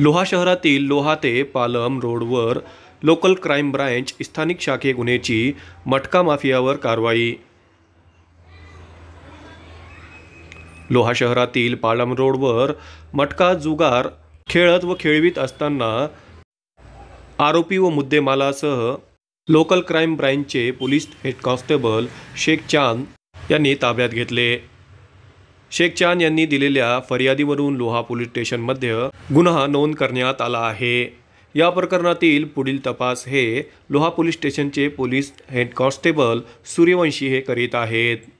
लोहा शहरातील लोहा ते पालम रोडवर लोकल क्राईम ब्रँच स्थानिक शाखे गुन्ह्याची मटका माफियावर कारवाई लोहा शहरातील पालम रोडवर मटका जुगार खेळत व खेळवीत असताना आरोपी व मुद्देमालासह लोकल क्राईम ब्रँचचे police head constable Shaikh Chand यांनी ताब्यात घेतले शेख चान यांनी दिलेल्या फर्यादीवरून लोहा पोलीस स्टेशनमध्ये गुन्हा नोंद करण्यात आला आहे या प्रकरणातील पुढील तपास हे लोहा पोलीस स्टेशनचे पोलीस हेड कॉन्स्टेबल सूर्यवंशी हे करीत आहेत